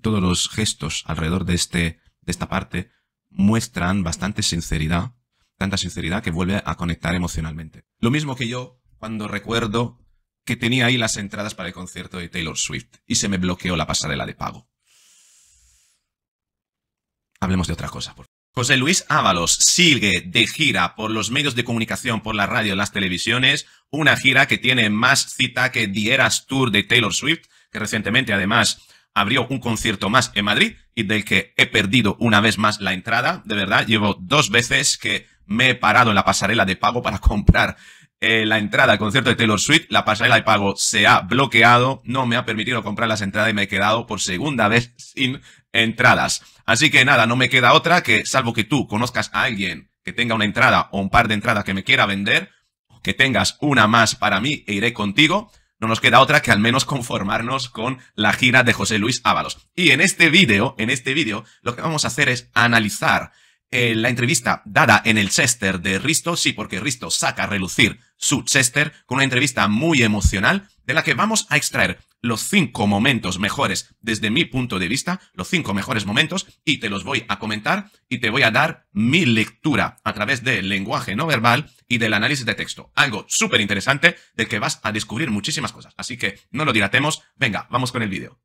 todos los gestos alrededor de, este, de esta parte muestran bastante sinceridad, tanta sinceridad que vuelve a conectar emocionalmente. Lo mismo que yo cuando recuerdo que tenía ahí las entradas para el concierto de Taylor Swift y se me bloqueó la pasarela de pago. Hablemos de otra cosa, José Luis Ábalos sigue de gira por los medios de comunicación, por la radio, las televisiones, una gira que tiene más cita que The Eras Tour de Taylor Swift, que recientemente además abrió un concierto más en Madrid y del que he perdido una vez más la entrada. De verdad, llevo dos veces que me he parado en la pasarela de pago para comprar eh, la entrada al concierto de Taylor Swift, la pasarela de pago se ha bloqueado, no me ha permitido comprar las entradas y me he quedado por segunda vez sin entradas. Así que nada, no me queda otra que, salvo que tú conozcas a alguien que tenga una entrada o un par de entradas que me quiera vender, que tengas una más para mí e iré contigo, no nos queda otra que al menos conformarnos con la gira de José Luis Ábalos. Y en este vídeo, en este vídeo, lo que vamos a hacer es analizar eh, la entrevista dada en el Chester de Risto, sí, porque Risto saca a relucir su Chester con una entrevista muy emocional de la que vamos a extraer los cinco momentos mejores desde mi punto de vista, los cinco mejores momentos, y te los voy a comentar y te voy a dar mi lectura a través del lenguaje no verbal y del análisis de texto. Algo súper interesante del que vas a descubrir muchísimas cosas. Así que no lo dilatemos, venga, vamos con el vídeo.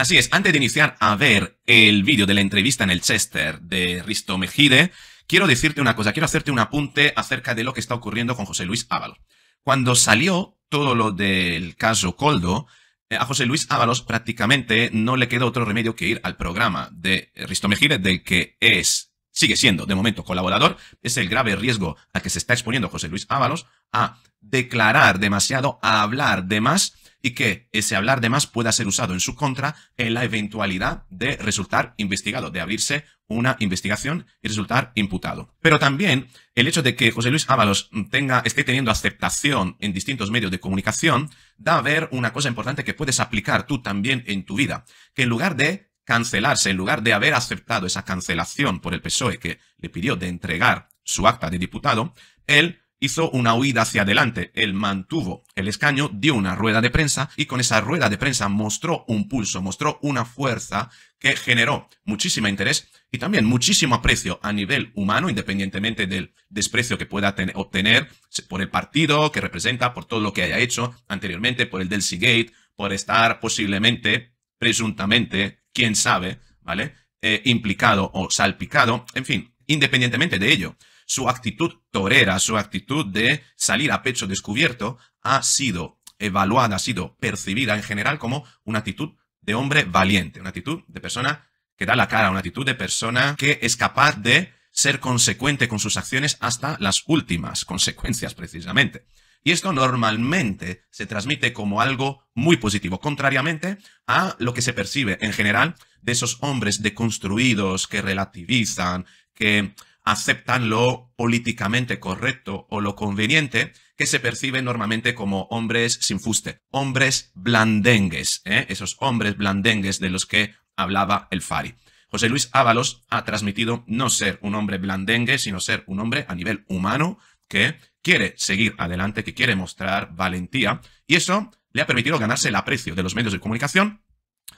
Así es, antes de iniciar a ver el vídeo de la entrevista en el Chester de Risto Mejide, quiero decirte una cosa, quiero hacerte un apunte acerca de lo que está ocurriendo con José Luis Ábalos. Cuando salió todo lo del caso Coldo, eh, a José Luis Ábalos prácticamente no le quedó otro remedio que ir al programa de Risto Mejide, del que es, sigue siendo de momento colaborador, es el grave riesgo al que se está exponiendo José Luis Ábalos a declarar demasiado, a hablar de más y que ese hablar de más pueda ser usado en su contra en la eventualidad de resultar investigado, de abrirse una investigación y resultar imputado. Pero también el hecho de que José Luis Ábalos tenga, esté teniendo aceptación en distintos medios de comunicación da a ver una cosa importante que puedes aplicar tú también en tu vida, que en lugar de cancelarse, en lugar de haber aceptado esa cancelación por el PSOE que le pidió de entregar su acta de diputado, él hizo una huida hacia adelante. Él mantuvo el escaño, dio una rueda de prensa y con esa rueda de prensa mostró un pulso, mostró una fuerza que generó muchísimo interés y también muchísimo aprecio a nivel humano, independientemente del desprecio que pueda obtener por el partido que representa, por todo lo que haya hecho anteriormente, por el del Seagate, por estar posiblemente, presuntamente, quién sabe, ¿vale? Eh, implicado o salpicado, en fin, independientemente de ello su actitud torera, su actitud de salir a pecho descubierto, ha sido evaluada, ha sido percibida en general como una actitud de hombre valiente, una actitud de persona que da la cara, una actitud de persona que es capaz de ser consecuente con sus acciones hasta las últimas consecuencias, precisamente. Y esto normalmente se transmite como algo muy positivo, contrariamente a lo que se percibe en general de esos hombres deconstruidos que relativizan, que aceptan lo políticamente correcto o lo conveniente que se percibe normalmente como hombres sin fuste, hombres blandengues, ¿eh? esos hombres blandengues de los que hablaba el Fari. José Luis Ábalos ha transmitido no ser un hombre blandengue, sino ser un hombre a nivel humano que quiere seguir adelante, que quiere mostrar valentía, y eso le ha permitido ganarse el aprecio de los medios de comunicación,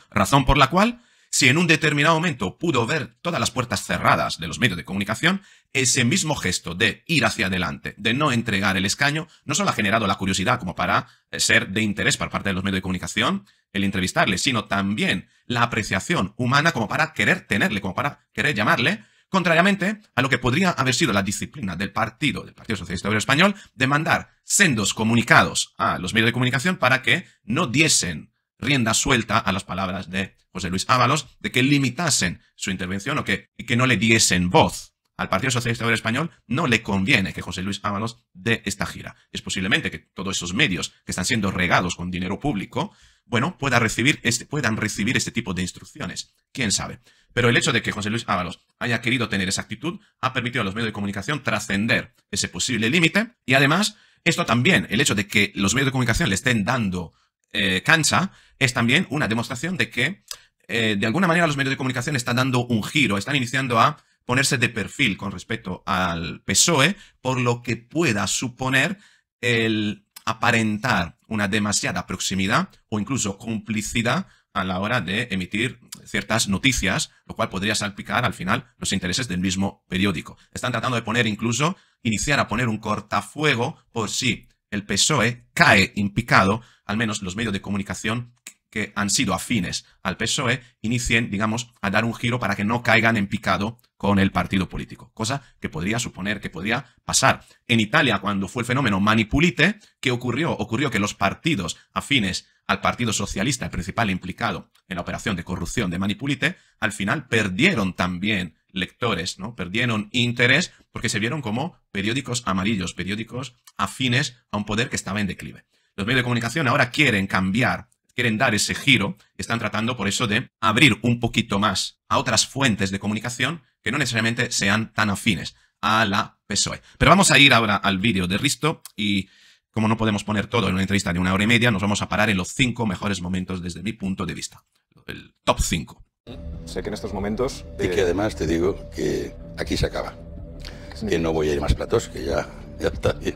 razón por la cual si en un determinado momento pudo ver todas las puertas cerradas de los medios de comunicación, ese mismo gesto de ir hacia adelante, de no entregar el escaño, no solo ha generado la curiosidad como para eh, ser de interés para parte de los medios de comunicación, el entrevistarle, sino también la apreciación humana como para querer tenerle, como para querer llamarle, contrariamente a lo que podría haber sido la disciplina del partido, del Partido Socialista Obrero Español, de mandar sendos comunicados a los medios de comunicación para que no diesen rienda suelta a las palabras de José Luis Ábalos de que limitasen su intervención o que, que no le diesen voz. Al Partido Socialista Obrero Español no le conviene que José Luis Ábalos dé esta gira. Es posiblemente que todos esos medios que están siendo regados con dinero público, bueno, pueda recibir este, puedan recibir este tipo de instrucciones. ¿Quién sabe? Pero el hecho de que José Luis Ábalos haya querido tener esa actitud ha permitido a los medios de comunicación trascender ese posible límite y además esto también, el hecho de que los medios de comunicación le estén dando eh, cancha, es también una demostración de que, eh, de alguna manera, los medios de comunicación están dando un giro, están iniciando a ponerse de perfil con respecto al PSOE, por lo que pueda suponer el aparentar una demasiada proximidad o incluso complicidad a la hora de emitir ciertas noticias, lo cual podría salpicar al final los intereses del mismo periódico. Están tratando de poner incluso, iniciar a poner un cortafuego por si el PSOE cae impicado, al menos los medios de comunicación que han sido afines al PSOE inicien, digamos, a dar un giro para que no caigan en picado con el partido político, cosa que podría suponer que podría pasar. En Italia, cuando fue el fenómeno Manipulite, ¿qué ocurrió? Ocurrió que los partidos afines al Partido Socialista, el principal implicado en la operación de corrupción de Manipulite, al final perdieron también lectores, ¿no? Perdieron interés porque se vieron como periódicos amarillos, periódicos afines a un poder que estaba en declive. Los medios de comunicación ahora quieren cambiar quieren dar ese giro, están tratando por eso de abrir un poquito más a otras fuentes de comunicación que no necesariamente sean tan afines a la PSOE. Pero vamos a ir ahora al vídeo de Risto y como no podemos poner todo en una entrevista de una hora y media, nos vamos a parar en los cinco mejores momentos desde mi punto de vista. El top 5. Sé que en estos momentos... Y que además te digo que aquí se acaba. Que no voy a ir más platos, que ya, ya está. Bien.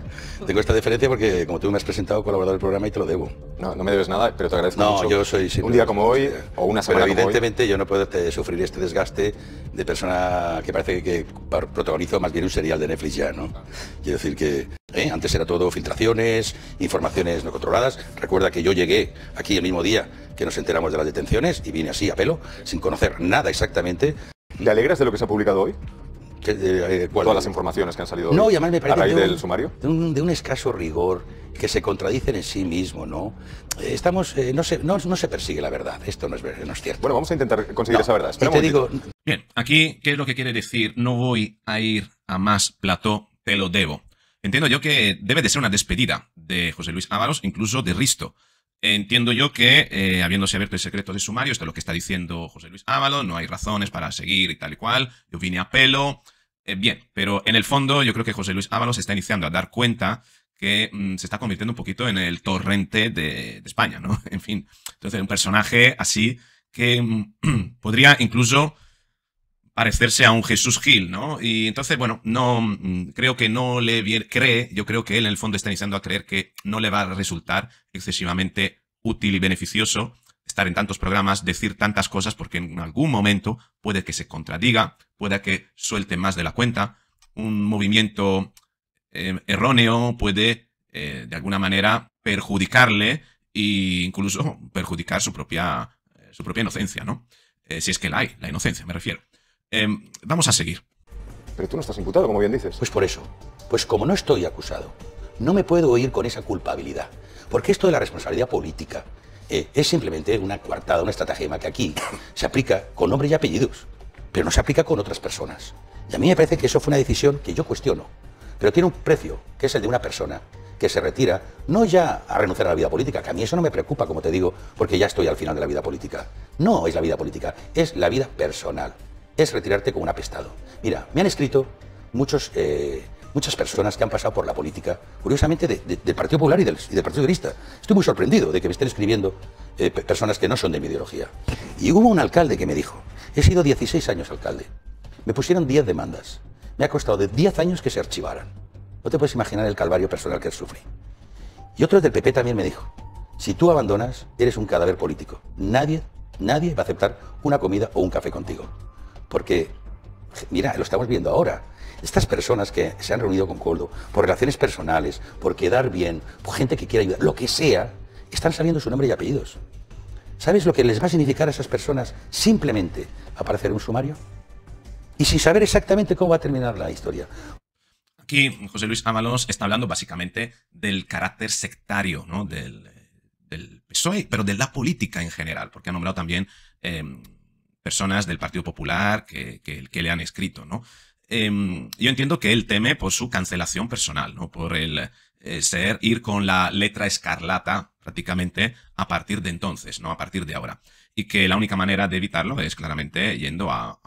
Tengo esta diferencia porque, como tú me has presentado, colaborador del programa y te lo debo. No, no me debes nada, pero te agradezco no, mucho. No, yo soy... un día como hoy o una semana evidentemente yo no puedo este, sufrir este desgaste de persona que parece que, protagonizo más bien un serial de Netflix ya, ¿no? Quiero decir que eh, antes era todo filtraciones, informaciones no controladas. Recuerda que yo llegué aquí el mismo día que nos enteramos de las detenciones y vine así a pelo, sin conocer nada exactamente. ¿Te alegras de lo que se ha publicado hoy? Eh, todas las informaciones que han salido no, a raíz de del sumario. De un, escaso rigor que se contradicen en sí mismo, ¿no? Eh, estamos, eh, no, se, no, se persigue la verdad, esto no es, no es cierto. Bueno, vamos a intentar conseguir esa verdad. Te digo... Bien, aquí, ¿qué es lo que quiere decir? No voy a ir a más plató, te lo debo. Entiendo yo que debe de ser una despedida de José Luis Ábalos, incluso de Risto. Entiendo yo que, habiéndose abierto el secreto de sumario, esto es lo que está diciendo José Luis Ábalos, no hay razones para seguir y tal y cual, yo vine a pelo, eh, bien, pero en el fondo yo creo que José Luis Ábalos está iniciando a dar cuenta que mm, se está convirtiendo un poquito en el torrente de, España, ¿no? En fin, entonces un personaje así que mm, podría incluso parecerse a un Jesús Gil, ¿no? Y entonces, bueno, no mm, creo que no le cree, yo creo que él en el fondo está iniciando a creer que no le va a resultar excesivamente útil y beneficioso estar en tantos programas, decir tantas cosas, porque en algún momento puede que se contradiga, puede que suelte más de la cuenta, un movimiento eh, erróneo puede eh, de alguna manera perjudicarle e incluso perjudicar su propia, eh, su propia inocencia, ¿no? si es que la hay, la inocencia, me refiero. Em, vamos a seguir. Pero tú no estás imputado, como bien dices. Pues por eso. Pues como no estoy acusado, no me puedo ir con esa culpabilidad. Porque esto de la responsabilidad política eh, es simplemente una coartada, una estratagema que aquí se aplica con nombre y apellidos, pero no se aplica con otras personas. Y a mí me parece que eso fue una decisión que yo cuestiono, pero tiene un precio, que es el de una persona que se retira, no ya a renunciar a la vida política, que a mí eso no me preocupa, como te digo, porque ya estoy al final de la vida política. No es la vida política, es la vida personal. Es retirarte como un apestado. Mira, me han escrito muchos eh, muchas personas que han pasado por la política, curiosamente del Partido Popular y del, Partido Socialista. Estoy muy sorprendido de que me estén escribiendo eh, personas que no son de mi ideología. Y hubo un alcalde que me dijo, he sido 16 años alcalde, me pusieron 10 demandas, me ha costado 10 años que se archivaran. No te puedes imaginar el calvario personal que sufrí. Y otro del PP también me dijo, si tú abandonas, eres un cadáver político. Nadie, nadie va a aceptar una comida o un café contigo. Porque, mira, lo estamos viendo ahora estas personas que se han reunido con Coldo por relaciones personales, por quedar bien, por gente que quiere ayudar, lo que sea, están saliendo su nombre y apellidos. ¿Sabes lo que les va a significar a esas personas simplemente aparecer en un sumario? Y sin saber exactamente cómo va a terminar la historia. Aquí José Luis Amalos está hablando básicamente del carácter sectario ¿no? del, PSOE, pero de la política en general, porque ha nombrado también eh, personas del Partido Popular que, le han escrito, ¿no? Em, yo entiendo que él teme por su cancelación personal, ¿no? Por el eh, ser, ir con la letra escarlata prácticamente a partir de entonces, no a partir de ahora. Y que la única manera de evitarlo es claramente yendo a,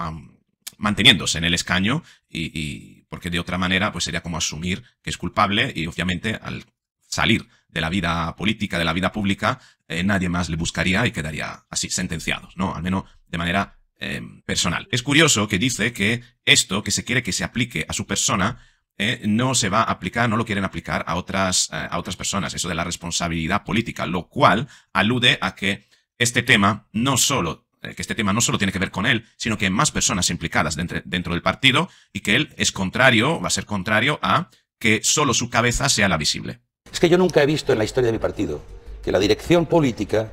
manteniéndose en el escaño y, porque de otra manera pues sería como asumir que es culpable y obviamente al salir de la vida política, de la vida pública, eh, nadie más le buscaría y quedaría así sentenciado, ¿no? Al menos de manera Em, personal. Es curioso que dice que esto que se quiere que se aplique a su persona eh, no se va a aplicar, no lo quieren aplicar a otras, eh, a otras personas, eso de la responsabilidad política, lo cual alude a que este tema no solo eh, que este tema no solo tiene que ver con él, sino que hay más personas implicadas dentro, del partido y que él es contrario, va a ser contrario a que solo su cabeza sea la visible. Es que yo nunca he visto en la historia de mi partido que la dirección política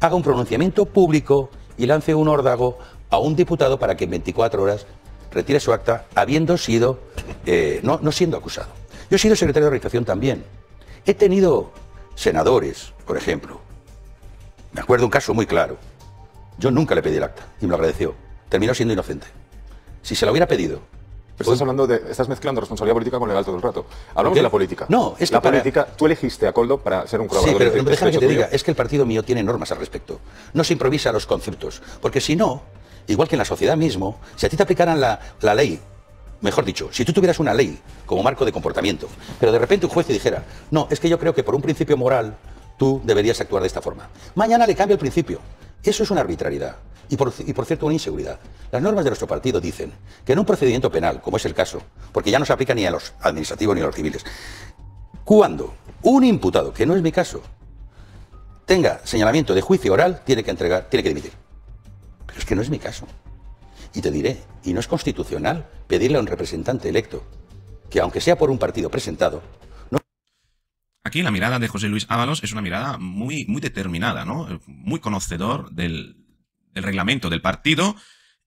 haga un pronunciamiento público y lance un órdago a un diputado para que en 24 horas retire su acta habiendo sido, eh, no, no siendo acusado. Yo he sido secretario de organización también. He tenido senadores, por ejemplo. Me acuerdo un caso muy claro. Yo nunca le pedí el acta y me lo agradeció. Terminó siendo inocente. Si se lo hubiera pedido. Pero estás hablando de, estás mezclando responsabilidad política con legal todo el rato. Hablamos de la política. No, es la política. Tú elegiste a Coldo para ser un colaborador. Sí, pero, déjame que te diga, es que el partido mío tiene normas al respecto. No se improvisa los conceptos, porque si no, igual que en la sociedad mismo, si a ti te aplicaran la, ley, mejor dicho, si tú tuvieras una ley como marco de comportamiento, pero de repente un juez te dijera, no, es que yo creo que por un principio moral tú deberías actuar de esta forma. Mañana le cambia el principio. Eso es una arbitrariedad. Y por, y por, cierto, una inseguridad. Las normas de nuestro partido dicen que en un procedimiento penal, como es el caso, porque ya no se aplica ni a los administrativos ni a los civiles, cuando un imputado, que no es mi caso, tenga señalamiento de juicio oral, tiene que entregar, tiene que dimitir. Pero es que no es mi caso. Y te diré, y no es constitucional pedirle a un representante electo que, aunque sea por un partido presentado, no... Aquí la mirada de José Luis Ábalos es una mirada muy, muy determinada, ¿no? Muy conocedor del reglamento del partido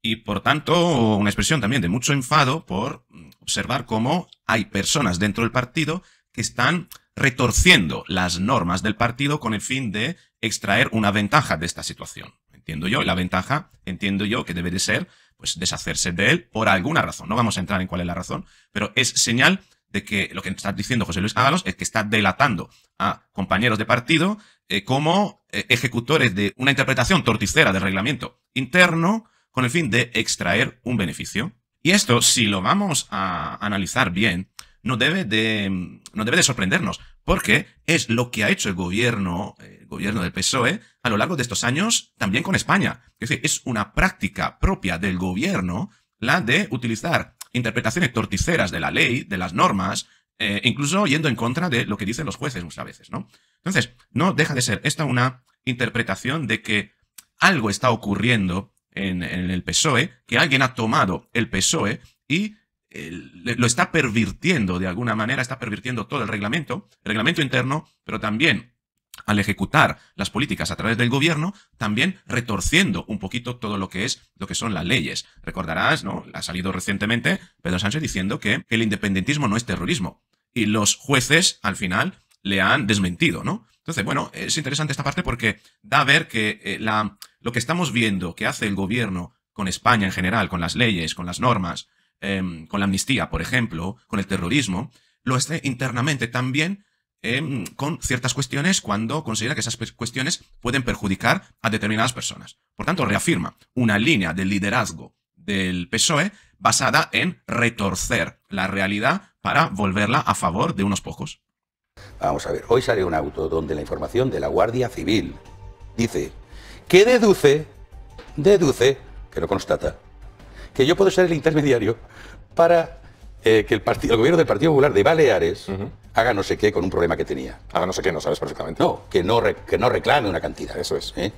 y, por tanto, una expresión también de mucho enfado por observar cómo hay personas dentro del partido que están retorciendo las normas del partido con el fin de extraer una ventaja de esta situación entiendo yo. La ventaja, entiendo yo, que debe de ser pues deshacerse de él por alguna razón. No vamos a entrar en cuál es la razón, pero es señal de que lo que está diciendo José Luis Ábalos es que está delatando a compañeros de partido eh, como eh, ejecutores de una interpretación torticera del reglamento interno con el fin de extraer un beneficio. Y esto, si lo vamos a analizar bien, no debe de, no debe de sorprendernos, porque es lo que ha hecho el gobierno, el gobierno del PSOE, a lo largo de estos años también con España. Es decir, es una práctica propia del gobierno la de utilizar interpretaciones torticeras de la ley, de las normas, eh, incluso yendo en contra de lo que dicen los jueces muchas veces, ¿no? Entonces, no deja de ser esta una interpretación de que algo está ocurriendo en el PSOE, que alguien ha tomado el PSOE y lo está pervirtiendo de alguna manera, está pervirtiendo todo el reglamento, el reglamento interno, pero también al ejecutar las políticas a través del gobierno, también retorciendo un poquito todo lo que es lo que son las leyes. Recordarás, ¿no? Ha salido recientemente Pedro Sánchez diciendo que el independentismo no es terrorismo. Y los jueces, al final, le han desmentido, ¿no? Entonces, bueno, es interesante esta parte porque da a ver que eh, la, lo que estamos viendo que hace el gobierno con España en general, con las leyes, con las normas, Em, con la amnistía, por ejemplo, con el terrorismo, lo esté internamente también em, con ciertas cuestiones cuando considera que esas cuestiones pueden perjudicar a determinadas personas. Por tanto, reafirma una línea de liderazgo del PSOE basada en retorcer la realidad para volverla a favor de unos pocos. Vamos a ver, hoy sale un auto donde la información de la Guardia Civil dice que deduce, deduce, que lo constata, que yo puedo ser el intermediario para eh, que el, partido, gobierno del Partido Popular de Baleares haga no sé qué con un problema que tenía. Haga no sé qué, no sabes perfectamente. No, que no, no reclame una cantidad. Eso es. ¿Eh?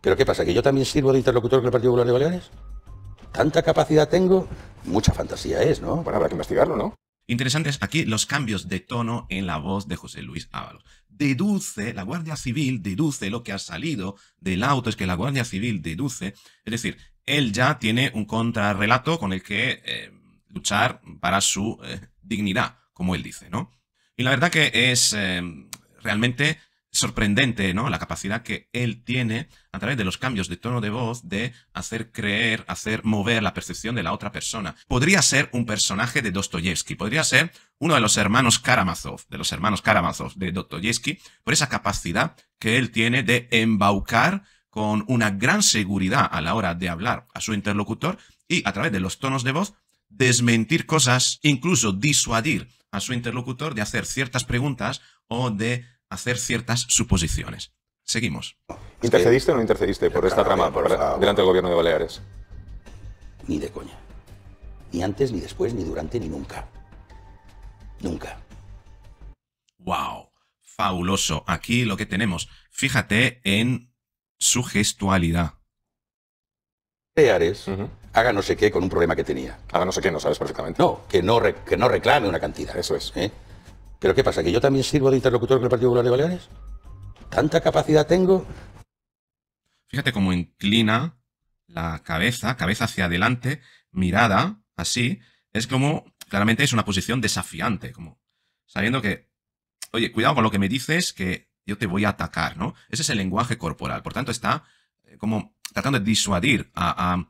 Pero ¿qué pasa? ¿Que yo también sirvo de interlocutor con el Partido Popular de Baleares? ¿Tanta capacidad tengo? Mucha fantasía es, ¿no? Bueno, habrá que investigarlo, ¿no? Interesantes aquí los cambios de tono en la voz de José Luis Ábalos. Deduce, la Guardia Civil deduce lo que ha salido del auto, es que la Guardia Civil deduce, es decir, él ya tiene un contrarrelato con el que eh, luchar para su eh, dignidad, como él dice, ¿no? Y la verdad que es eh, realmente sorprendente, ¿no? La capacidad que él tiene a través de los cambios de tono de voz de hacer creer, hacer mover la percepción de la otra persona. Podría ser un personaje de Dostoyevsky, podría ser uno de los hermanos Karamazov, de los hermanos Karamazov de Dostoyevsky, por esa capacidad que él tiene de embaucar con una gran seguridad a la hora de hablar a su interlocutor y a través de los tonos de voz desmentir cosas, incluso disuadir a su interlocutor de hacer ciertas preguntas o de hacer ciertas suposiciones. Seguimos. ¿Intercediste o no intercediste por esta trama delante del gobierno de Baleares? Ni de coña. Ni antes, ni después, ni durante, ni nunca. Nunca. ¡Wow! Fabuloso. Aquí lo que tenemos. Fíjate en su gestualidad. Ares, haga no sé qué con un problema que tenía. Haga no sé qué, no sabes perfectamente. No, que no, que no reclame una cantidad. Eso es. ¿eh? Pero ¿qué pasa? ¿Que yo también sirvo de interlocutor con el Partido Popular de Baleares? ¿Tanta capacidad tengo? Fíjate cómo inclina la cabeza, cabeza hacia adelante, mirada, así. Es como, claramente es una posición desafiante, como sabiendo que, oye, cuidado con lo que me dices, que yo te voy a atacar, ¿no? Ese es el lenguaje corporal. Por tanto, está eh, como tratando de disuadir a,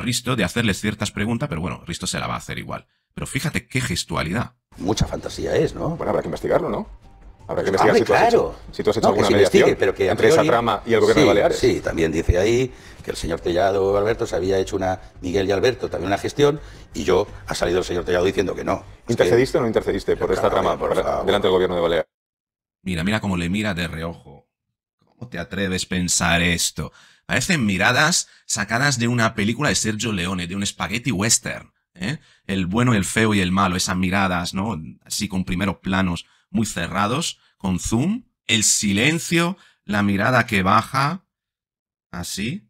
Risto de hacerle ciertas preguntas, pero bueno, Risto se la va a hacer igual. Pero fíjate qué gestualidad. Mucha fantasía es, ¿no? Bueno, habrá que investigarlo, ¿no? Habrá que investigar si, tú has hecho, alguna mediación pero que entre esa trama y el gobierno de Baleares. Sí, también dice ahí que el señor Tellado Alberto se había hecho una, Miguel y Alberto, también una gestión, y yo ha salido el señor Tellado diciendo que no. ¿Intercediste o no intercediste por esta trama por, delante del gobierno de Baleares? Mira, mira cómo le mira de reojo. ¿Cómo te atreves a pensar esto? Parecen miradas sacadas de una película de Sergio Leone, de un spaghetti western. ¿eh? El bueno, el feo y el malo, esas miradas, ¿no? Así con primeros planos muy cerrados, con zoom. El silencio, la mirada que baja, así.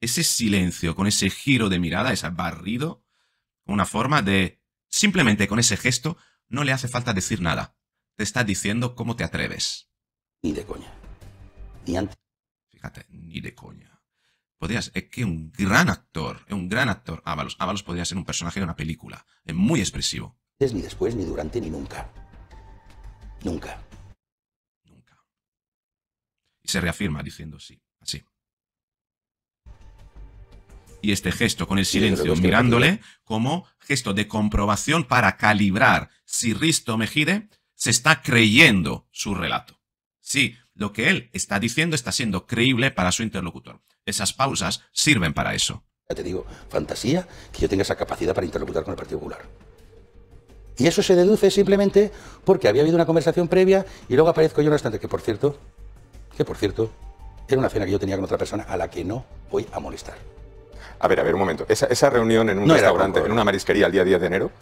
Ese silencio, con ese giro de mirada, ese barrido, una forma de, simplemente con ese gesto, no le hace falta decir nada está diciendo cómo te atreves. Ni de coña. Ni antes. Fíjate, ni de coña. Podrías, es que un gran actor, Es un gran actor, Ábalos. Ábalos podría ser un personaje de una película. Es muy expresivo. Es Ni después, ni durante, ni nunca. Nunca. Nunca. Y se reafirma diciendo sí, así. Y este gesto con el silencio, mirándole como gesto de comprobación para calibrar si Risto me gire se está creyendo su relato. Sí, lo que él está diciendo está siendo creíble para su interlocutor. Esas pausas sirven para eso. Ya te digo, fantasía que yo tenga esa capacidad para interlocutar con el Partido Popular. Y eso se deduce simplemente porque había habido una conversación previa y luego aparezco yo en un que por cierto, que por cierto, era una cena que yo tenía con otra persona a la que no voy a molestar. A ver, a ver, un momento. Esa, reunión en un restaurante, en una marisquería el día 10 de enero,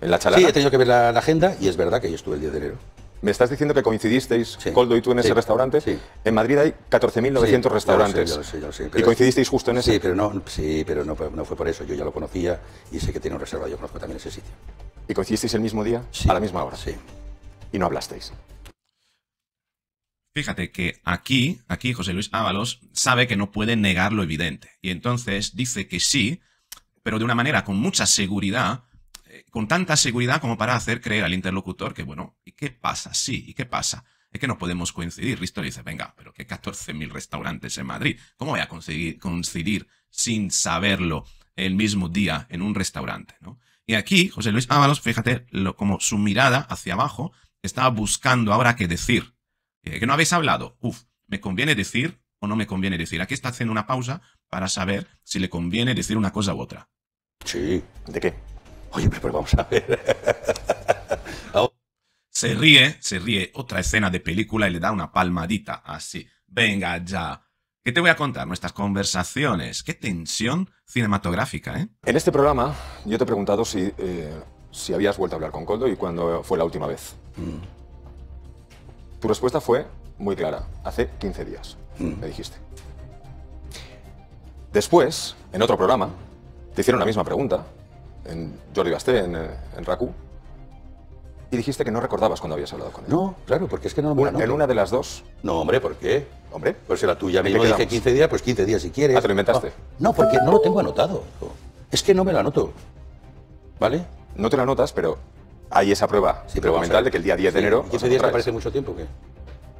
Sí, he tenido que ver la, agenda y es verdad que yo estuve el día de enero. Me estás diciendo que coincidisteis, Coldo y tú, en ese restaurante. Sí. En Madrid hay 14.900 restaurantes. Sí, yo lo sé, y coincidisteis justo en ese. Sí, pero, no, sí, pero no, fue por eso. Yo ya lo conocía y sé que tiene un reserva. Yo conozco también ese sitio. ¿Y coincidisteis el mismo día? A la misma hora. Sí. Y no hablasteis. Fíjate que aquí, aquí José Luis Ábalos sabe que no puede negar lo evidente. Y entonces dice que sí, pero de una manera con mucha seguridad, con tanta seguridad como para hacer creer al interlocutor que, bueno, ¿y qué pasa? Sí, ¿y qué pasa? Es que no podemos coincidir. Risto le dice, venga, pero que 14.000 restaurantes en Madrid. ¿Cómo voy a conseguir coincidir sin saberlo el mismo día en un restaurante? ¿no? Y aquí, José Luis Ábalos, fíjate lo, como su mirada hacia abajo estaba buscando ahora qué decir. Eh, que no habéis hablado. Uf, ¿me conviene decir o no me conviene decir? Aquí está haciendo una pausa para saber si le conviene decir una cosa u otra. Sí, ¿de qué? Oye, pero vamos a ver. se ríe, se ríe. Otra escena de película y le da una palmadita así. Venga ya. ¿Qué te voy a contar? Nuestras conversaciones. Qué tensión cinematográfica, ¿eh? En este programa yo te he preguntado si, eh, habías vuelto a hablar con Coldo y cuándo fue la última vez. Mm. Tu respuesta fue muy clara. Hace 15 días, mm. me dijiste. Después, en otro programa, te hicieron la misma pregunta en Jordi Basté, en, eh, en Raku, y dijiste que no recordabas cuando habías hablado con él. No, claro, porque es que no me En una de las dos. No, hombre, ¿por qué? Hombre. Pues era tuya. Me dije 15 días, pues 15 días si quieres. Ah, te lo inventaste. No, porque no lo tengo anotado. Es que no me lo anoto. ¿Vale? No te lo notas, pero hay esa prueba sí, pero mental de que el día 10 de enero... ¿15 días parece mucho tiempo? ¿qué?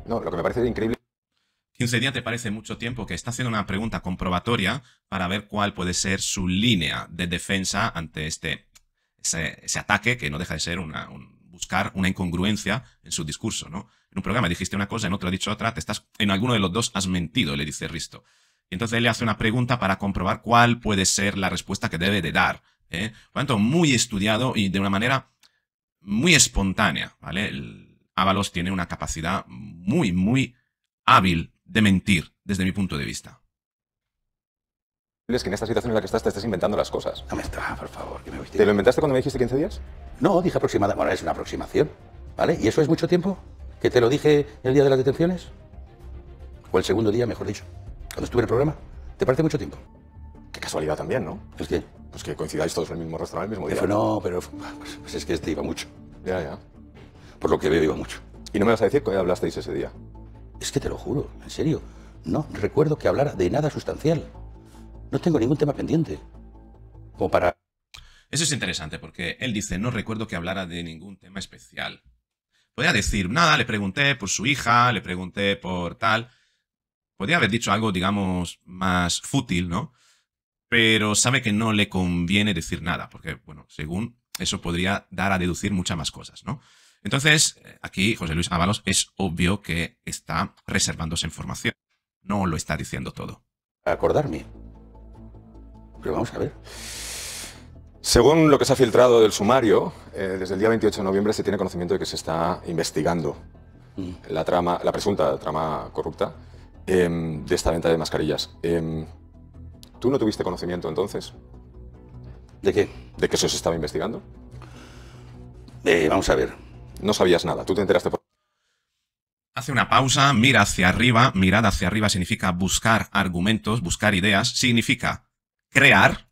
No, lo que me parece increíble... 15 días te parece mucho tiempo que está haciendo una pregunta comprobatoria para ver cuál puede ser su línea de defensa ante este, ese, ataque que no deja de ser una, buscar una incongruencia en su discurso, ¿no? En un programa dijiste una cosa, en otro ha dicho otra, te estás, en alguno de los dos has mentido, le dice Risto. Y entonces él le hace una pregunta para comprobar cuál puede ser la respuesta que debe de dar. ¿eh? Por tanto, muy estudiado y de una manera muy espontánea, ¿vale? tiene una capacidad muy, muy hábil de mentir, desde mi punto de vista. Es que en esta situación en la que estás te estás inventando las cosas. No me está, por favor, que me voy ¿Te lo inventaste cuando me dijiste 15 días? No, dije aproximada. Bueno, es una aproximación. ¿Vale? ¿Y eso es mucho tiempo? ¿Que te lo dije el día de las detenciones? O el segundo día, mejor dicho. Cuando estuve en el programa. ¿Te parece mucho tiempo? Qué casualidad también, ¿no? ¿Es que? Pues que coincidáis todos en el mismo restaurante el mismo día. Pero no, pero pues, es que este iba mucho. Ya, ya. Por lo que veo, iba mucho. ¿Y no me vas a decir que hablasteis ese día? Es que te lo juro, en serio. No recuerdo que hablara de nada sustancial. No tengo ningún tema pendiente. Como para... Eso es interesante porque él dice, no recuerdo que hablara de ningún tema especial. Podría decir, nada, le pregunté por su hija, le pregunté por tal. Podría haber dicho algo, digamos, más fútil, ¿no? Pero sabe que no le conviene decir nada, porque, bueno, según eso podría dar a deducir muchas más cosas, ¿no? Entonces, aquí José Luis Ábalos es obvio que está reservándose información. No lo está diciendo todo. Acordarme. Pero vamos a ver. Según lo que se ha filtrado del sumario, eh, desde el día 28 de noviembre se tiene conocimiento de que se está investigando mm. la trama, la presunta trama corrupta em, de esta venta de mascarillas. Em, ¿Tú no tuviste conocimiento entonces? ¿De qué? ¿De que eso se estaba investigando? Eh, vamos a ver no sabías nada, tú te enteraste por... Hace una pausa, mira hacia arriba, mirar hacia arriba significa buscar argumentos, buscar ideas, significa crear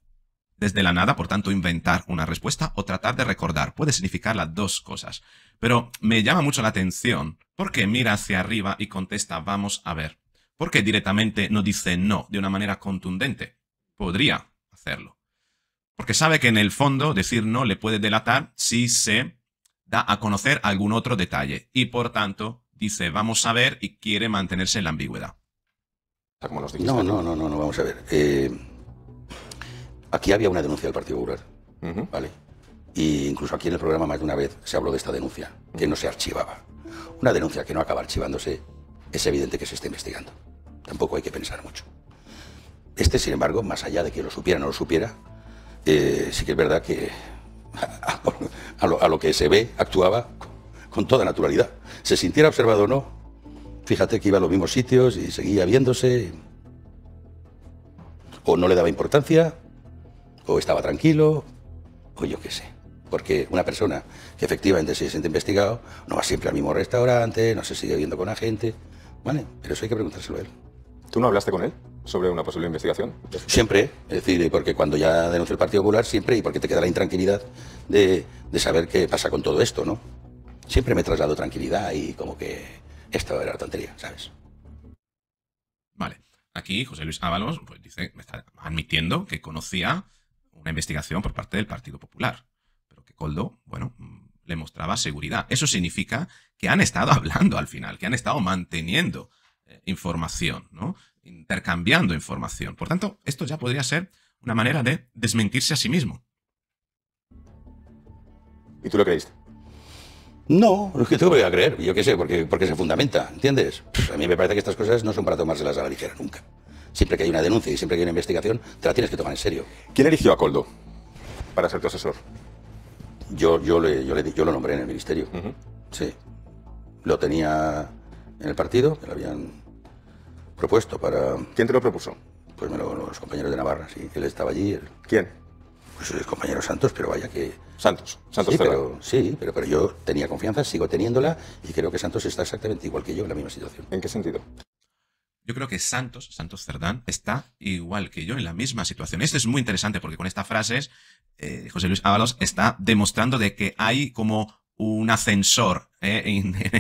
desde la nada, por tanto inventar una respuesta o tratar de recordar. Puede significar las dos cosas, pero me llama mucho la atención porque mira hacia arriba y contesta vamos a ver. Porque directamente no dice no de una manera contundente. Podría hacerlo. Porque sabe que en el fondo decir no le puede delatar si se da a conocer algún otro detalle y por tanto dice vamos a ver y quiere mantenerse en la ambigüedad. no, no, no, no, vamos a ver. Eh, aquí había una denuncia del Partido Popular, ¿vale? Y incluso aquí en el programa más de una vez se habló de esta denuncia, que no se archivaba. Una denuncia que no acaba archivándose, es evidente que se está investigando. Tampoco hay que pensar mucho. Este, sin embargo, más allá de que lo supiera o no lo supiera, eh, sí que es verdad que a, lo, lo, que se ve, actuaba con toda naturalidad. Se sintiera observado o no, fíjate que iba a los mismos sitios y seguía viéndose, o no le daba importancia, o estaba tranquilo, o yo qué sé. Porque una persona que efectivamente se siente investigado no va siempre al mismo restaurante, no se sigue viendo con la gente, ¿vale? Pero eso hay que preguntárselo a él. ¿Tú no hablaste con él? sobre una posible investigación. Siempre, es decir, porque cuando ya denunció el Partido Popular, siempre, y porque te queda la intranquilidad de, de saber qué pasa con todo esto, ¿no? Siempre me traslado tranquilidad y como que esto era tontería, ¿sabes? Vale. Aquí José Luis Ábalos pues, dice, me está admitiendo que conocía una investigación por parte del Partido Popular, pero que Coldo, bueno, mm, le mostraba seguridad. Eso significa que han estado hablando al final, que han estado manteniendo eh, información, ¿no? intercambiando información. Por tanto, esto ya podría ser una manera de desmentirse a sí mismo. ¿Y tú lo creíste? No, es que voy a creer, yo qué sé, porque, porque se fundamenta, ¿entiendes? Pues a mí me parece que estas cosas no son para tomárselas a la ligera nunca. Siempre que hay una denuncia y siempre que hay una investigación, te la tienes que tomar en serio. ¿Quién eligió a Coldo para ser tu asesor? Yo, yo, le, yo, yo lo nombré en el ministerio. Sí. Lo tenía en el partido, que lo habían propuesto para... ¿Quién te lo propuso? Pues me lo, los compañeros de Navarra, sí. Él estaba allí. ¿Quién? Pues el compañero Santos, pero vaya que... Santos, Santos sí, pero, sí pero, yo tenía confianza, sigo teniéndola y creo que Santos está exactamente igual que yo en la misma situación. ¿En qué sentido? Yo creo que Santos, Santos Cerdán, está igual que yo en la misma situación. Esto es muy interesante porque con estas frases, eh, José Luis Ábalos está demostrando de que hay como un ascensor ¿eh?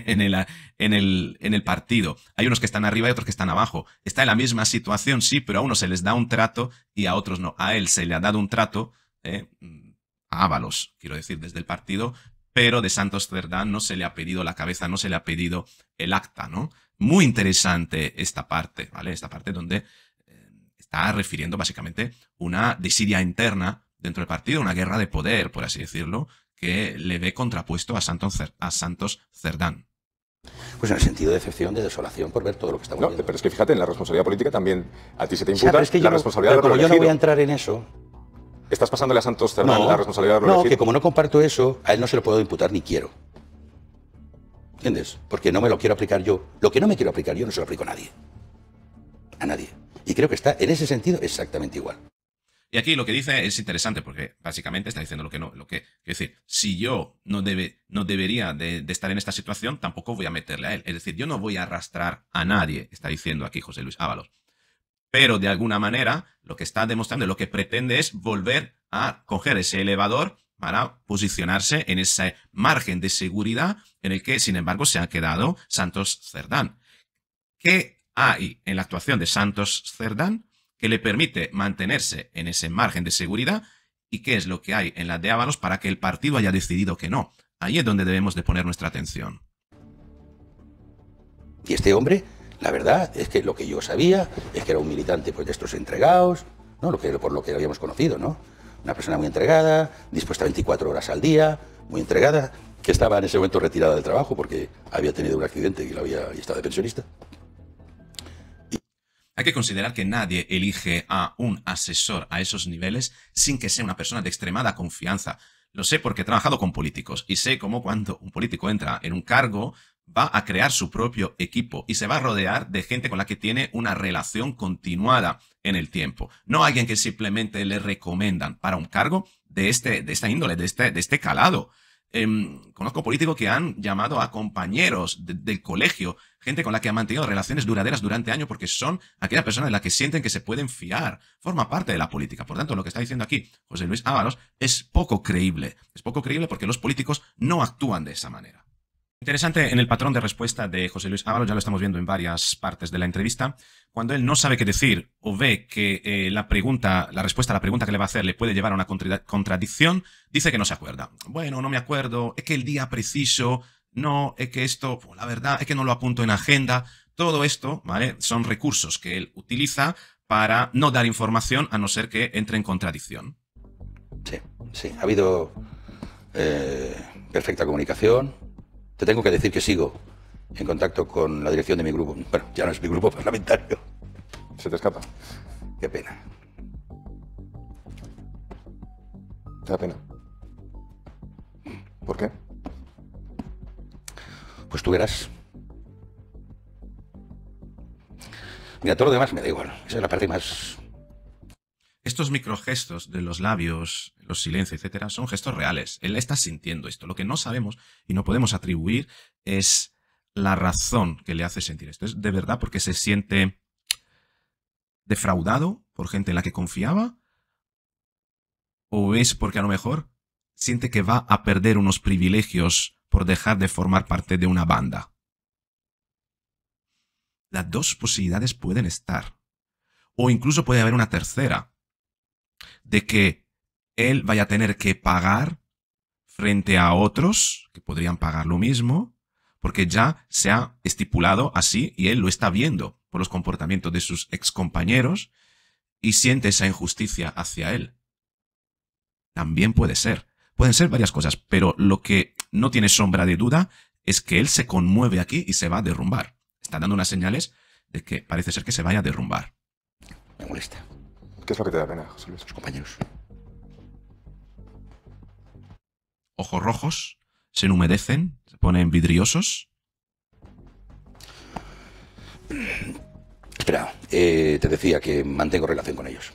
en, el, en, el, en, el, partido. Hay unos que están arriba y otros que están abajo. Está en la misma situación, sí, pero a unos se les da un trato y a otros no. A él se le ha dado un trato ¿eh? Mm, a Ábalos, quiero decir, desde el partido, pero de Santos Cerdán no se le ha pedido la cabeza, no se le ha pedido el acta, ¿no? Muy interesante esta parte, ¿vale? Esta parte donde eh, está refiriendo básicamente una desidia interna dentro del partido, una guerra de poder, por así decirlo, que le ve contrapuesto a Santos, a Santos Cerdán. Pues en el sentido de decepción, de desolación por ver todo lo que ocurriendo. no, Pero es que fíjate, en la responsabilidad política también a ti se te imputa que la pero yo no voy a entrar en eso. Estás pasándole a Santos Cerdán la responsabilidad de la No, que como no comparto eso, a él no se lo puedo imputar ni quiero. ¿Entiendes? Porque no me lo quiero aplicar yo. Lo que no me quiero aplicar yo no se lo aplico a nadie. A nadie. Y creo que está en ese sentido exactamente igual. Y aquí lo que dice es interesante porque básicamente está diciendo lo que no, lo que, es decir, si yo no, debe, no debería de, estar en esta situación, tampoco voy a meterle a él. Es decir, yo no voy a arrastrar a nadie, está diciendo aquí José Luis Ábalos. Pero de alguna manera, lo que está demostrando, lo que pretende es volver a coger ese elevador para posicionarse en ese margen de seguridad en el que, sin embargo, se ha quedado Santos Cerdán. ¿Qué hay en la actuación de Santos Cerdán? que le permite mantenerse en ese margen de seguridad y qué es lo que hay en las de Ábalos para que el partido haya decidido que no. Ahí es donde debemos de poner nuestra atención. Y este hombre, la verdad es que lo que yo sabía es que era un militante pues, de estos entregados, ¿no? lo que, por lo que habíamos conocido, ¿no? Una persona muy entregada, dispuesta 24 horas al día, muy entregada, que estaba en ese momento retirada del trabajo porque había tenido un accidente y, lo había, y estaba de pensionista. Hay que considerar que nadie elige a un asesor a esos niveles sin que sea una persona de extremada confianza. Lo sé porque he trabajado con políticos y sé cómo cuando un político entra en un cargo va a crear su propio equipo y se va a rodear de gente con la que tiene una relación continuada en el tiempo. No alguien que simplemente le recomiendan para un cargo de, este, de esta índole, de este, de este calado. Em, conozco políticos que han llamado a compañeros del colegio, gente con la que han mantenido relaciones duraderas durante años porque son aquellas personas en la que sienten que se pueden fiar. Forma parte de la política. Por tanto, lo que está diciendo aquí José Luis Ábalos es poco creíble. Es poco creíble porque los políticos no actúan de esa manera. Interesante en el patrón de respuesta de José Luis Ábalos, ya lo estamos viendo en varias partes de la entrevista, cuando él no sabe qué decir o ve que eh, la pregunta, la respuesta a la pregunta que le va a hacer le puede llevar a una contradicción, dice que no se acuerda. Bueno, no me acuerdo, es que el día preciso, no, es que esto, pues, la verdad, es que no lo apunto en agenda. Todo esto, ¿vale? Son recursos que él utiliza para no dar información a no ser que entre en contradicción. Sí, sí, ha habido eh, perfecta comunicación tengo que decir que sigo en contacto con la dirección de mi grupo. Bueno, ya no es mi grupo parlamentario. Se te escapa. Qué pena. ¿Qué pena. ¿Por qué? Pues tú verás. Mira, todo lo demás me da igual. Esa es la parte más... Estos microgestos de los labios los silencios, etcétera, son gestos reales. Él está sintiendo esto. Lo que no sabemos y no podemos atribuir es la razón que le hace sentir esto. Es de verdad porque se siente defraudado por gente en la que confiaba o es porque a lo mejor siente que va a perder unos privilegios por dejar de formar parte de una banda. Las dos posibilidades pueden estar. O incluso puede haber una tercera, de que él vaya a tener que pagar frente a otros que podrían pagar lo mismo, porque ya se ha estipulado así y él lo está viendo por los comportamientos de sus excompañeros y siente esa injusticia hacia él. También puede ser. Pueden ser varias cosas, pero lo que no tiene sombra de duda es que él se conmueve aquí y se va a derrumbar. Está dando unas señales de que parece ser que se vaya a derrumbar. Me molesta. ¿Qué es lo que te da pena, José Luis? Sus compañeros. ojos rojos, se enhumedecen, se ponen vidriosos. Espera, eh, te decía que mantengo relación con ellos.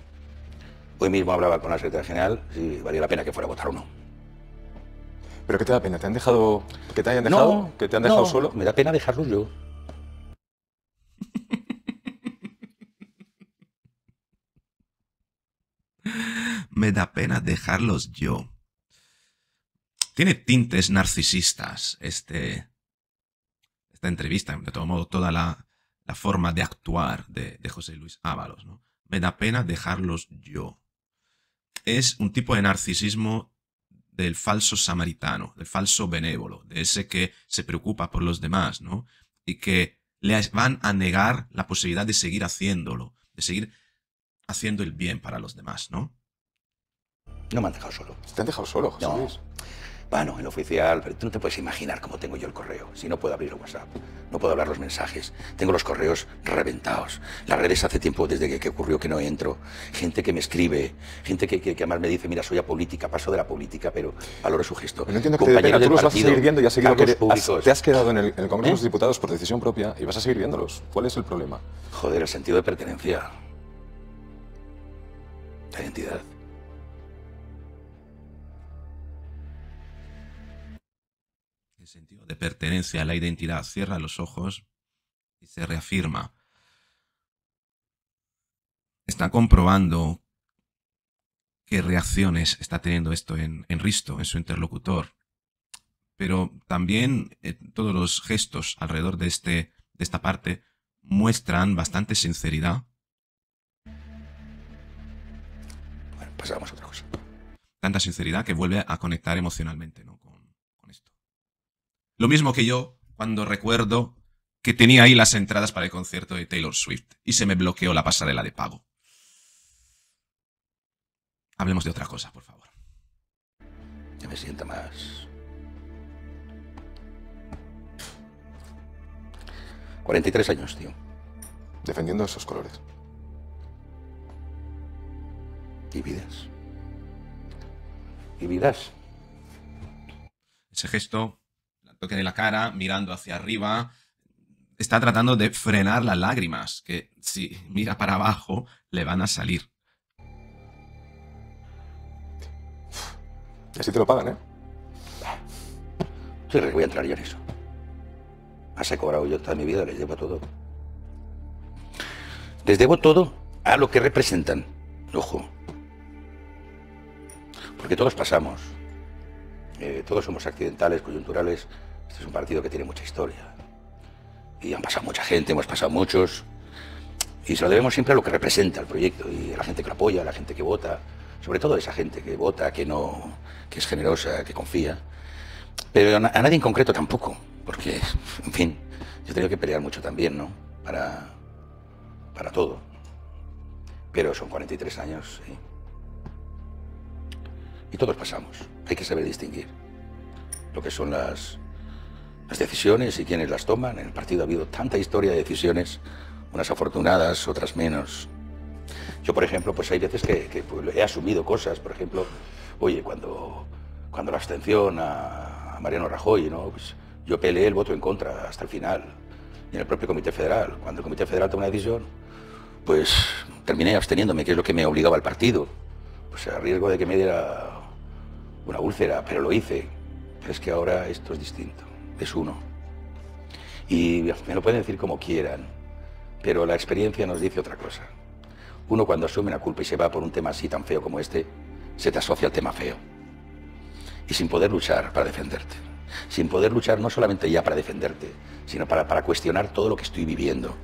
Hoy mismo hablaba con la secretaria general si valía la pena que fuera a votar o no. ¿Pero qué te da pena? ¿Te han dejado, que te hayan dejado, que te han dejado solo? Me da pena dejarlos yo. me da pena dejarlos yo. Tiene tintes narcisistas este, esta entrevista, de todo modo, toda la, forma de actuar de, José Luis Ábalos. ¿no? Me da pena dejarlos yo. Es un tipo de narcisismo del falso samaritano, del falso benévolo, de ese que se preocupa por los demás, ¿no? Y que le van a negar la posibilidad de seguir haciéndolo, de seguir haciendo el bien para los demás, ¿no? No me han dejado solo. ¿Te han dejado solo, José en ah, en oficial, pero tú no te puedes imaginar cómo tengo yo el correo, si no puedo abrir el WhatsApp, no puedo hablar los mensajes, tengo los correos reventados, las redes hace tiempo desde que, ocurrió que no entro, gente que me escribe, gente que, quiere además me dice, mira, soy política, paso de la política, pero valoro su gesto. no entiendo que te tú los vas a seguir viendo y has seguido que te has quedado en el, Congreso de los ¿Eh? Diputados por decisión propia y vas a seguir viéndolos. ¿Cuál es el problema? Joder, el sentido de pertenencia. La identidad. de pertenencia a la identidad, cierra los ojos y se reafirma. Está comprobando qué reacciones está teniendo esto en, Risto, en su interlocutor. Pero también eh, todos los gestos alrededor de, este, de esta parte muestran bastante sinceridad. Bueno, pasamos a otra cosa. Tanta sinceridad que vuelve a conectar emocionalmente, ¿no? Lo mismo que yo cuando recuerdo que tenía ahí las entradas para el concierto de Taylor Swift y se me bloqueó la pasarela de pago. Hablemos de otra cosa, por favor. Ya me siento más. 43 años, tío. Defendiendo esos colores. Y vidas. Y vidas. Ese gesto toque de la cara, mirando hacia arriba, está tratando de frenar las lágrimas, que si mira para abajo le van a salir. así te lo pagan, ¿eh? Sí, voy a entrar yo en eso. Has cobrado yo toda mi vida, les debo todo. Les debo todo a lo que representan. Ojo. Porque todos pasamos. Eh, todos somos accidentales, coyunturales. Este es un partido que tiene mucha historia. Y han pasado mucha gente, hemos pasado muchos. Y se lo debemos siempre a lo que representa el proyecto y a la gente que lo apoya, a la gente que vota, sobre todo a esa gente que vota, que no, que es generosa, que confía. Pero a nadie en concreto tampoco, porque, en fin, yo he que pelear mucho también, ¿no? Para, para todo. Pero son 43 años y todos pasamos. Hay que saber distinguir lo que son las las decisiones y quienes las toman. En el partido ha habido tanta historia de decisiones, unas afortunadas, otras menos. Yo, por ejemplo, pues hay veces que, pues, he asumido cosas, por ejemplo, oye, cuando, cuando la abstención a, Mariano Rajoy, ¿no? Pues yo peleé el voto en contra hasta el final, y en el propio Comité Federal. Cuando el Comité Federal toma una decisión, pues terminé absteniéndome, que es lo que me obligaba al partido, pues a riesgo de que me diera una úlcera, pero lo hice. Pero es que ahora esto es distinto es uno. Y me lo pueden decir como quieran, pero la experiencia nos dice otra cosa. Uno cuando asume la culpa y se va por un tema así tan feo como este, se te asocia al tema feo. Y sin poder luchar para defenderte. Sin poder luchar no solamente ya para defenderte, sino para, para cuestionar todo lo que estoy viviendo.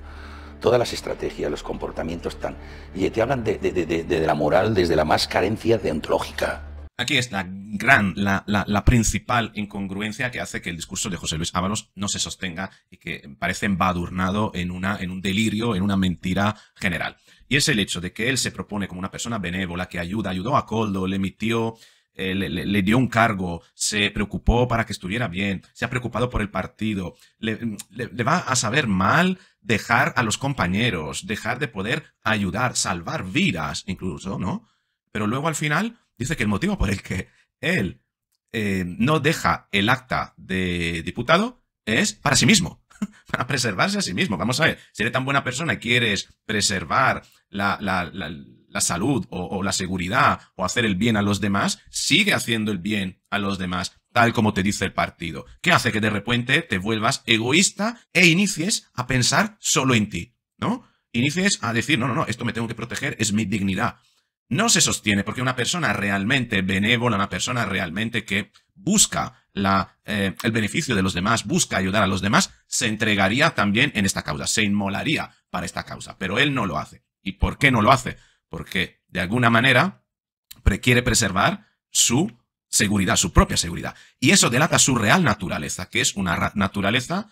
Todas las estrategias, los comportamientos tan... Y te hablan de, de la moral desde la más carencia deontológica Aquí es la gran, la, principal incongruencia que hace que el discurso de José Luis Ábalos no se sostenga y que parece embadurnado en, una, en un delirio, en una mentira general. Y es el hecho de que él se propone como una persona benévola que ayuda, ayudó a Coldo, le emitió eh, le, dio un cargo, se preocupó para que estuviera bien, se ha preocupado por el partido, le, va a saber mal dejar a los compañeros, dejar de poder ayudar, salvar vidas incluso, ¿no? Pero luego al final dice que el motivo por el que él eh, no deja el acta de diputado es para sí mismo, para preservarse a sí mismo. Vamos a ver, si eres tan buena persona y quieres preservar la, salud o, la seguridad o hacer el bien a los demás, sigue haciendo el bien a los demás, tal como te dice el partido. ¿Qué hace que de repente te vuelvas egoísta e inicies a pensar solo en ti? ¿No? Inicies a decir, no, no, no, esto me tengo que proteger, es mi dignidad no se sostiene porque una persona realmente benévola, una persona realmente que busca la, eh, el beneficio de los demás, busca ayudar a los demás, se entregaría también en esta causa, se inmolaría para esta causa, pero él no lo hace. ¿Y por qué no lo hace? Porque de alguna manera quiere preservar su seguridad, su propia seguridad. Y eso delata su real naturaleza, que es una naturaleza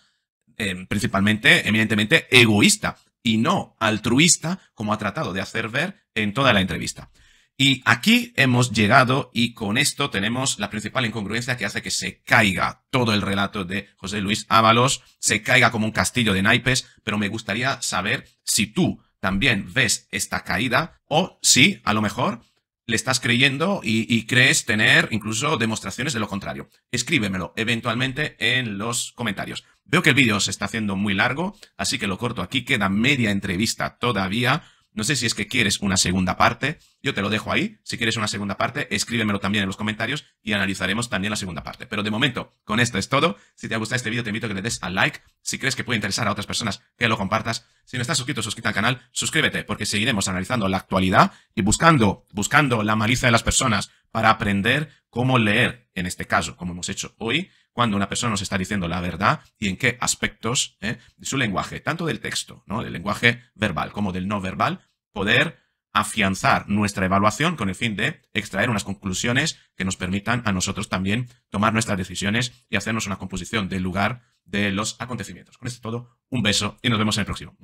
eh, principalmente, eminentemente egoísta y no altruista, como ha tratado de hacer ver en toda la entrevista. Y aquí hemos llegado y con esto tenemos la principal incongruencia que hace que se caiga todo el relato de José Luis Ábalos, se caiga como un castillo de naipes, pero me gustaría saber si tú también ves esta caída o si a lo mejor le estás creyendo y, crees tener incluso demostraciones de lo contrario. Escríbemelo eventualmente en los comentarios. Veo que el vídeo se está haciendo muy largo, así que lo corto aquí. Queda media entrevista todavía no sé si es que quieres una segunda parte. Yo te lo dejo ahí. Si quieres una segunda parte, escríbemelo también en los comentarios y analizaremos también la segunda parte. Pero de momento, con esto es todo. Si te ha gustado este vídeo, te invito a que le des a like. Si crees que puede interesar a otras personas, que lo compartas. Si no estás suscrito, suscríbete al canal, suscríbete, porque seguiremos analizando la actualidad y buscando, buscando la malicia de las personas para aprender cómo leer, en este caso, como hemos hecho hoy, cuando una persona nos está diciendo la verdad y en qué aspectos ¿eh? de su lenguaje, tanto del texto, ¿no? del lenguaje verbal como del no verbal, poder afianzar nuestra evaluación con el fin de extraer unas conclusiones que nos permitan a nosotros también tomar nuestras decisiones y hacernos una composición del lugar de los acontecimientos. Con esto todo, un beso y nos vemos en el próximo.